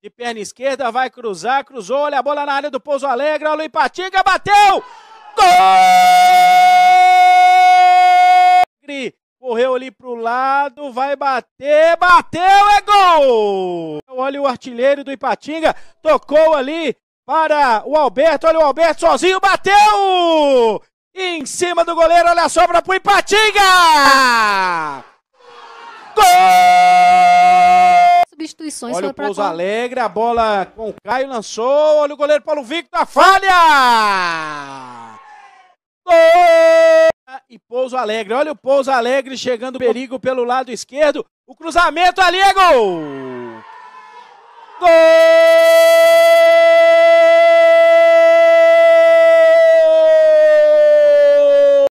de perna esquerda, vai cruzar, cruzou, olha a bola na área do Pouso Alegre, olha o Ipatinga, bateu! Gol! Correu ali pro lado, vai bater, bateu, é gol! Olha o artilheiro do Ipatinga, tocou ali para o Alberto, olha o Alberto sozinho, bateu! Em cima do goleiro, olha a sobra pro Ipatinga! substituições olha foram o Pouso Alegre, a bola com o Caio lançou, olha o goleiro Paulo Victor, a falha! Gol! E Pouso Alegre, olha o Pouso Alegre chegando perigo pelo lado esquerdo, o cruzamento ali é gol!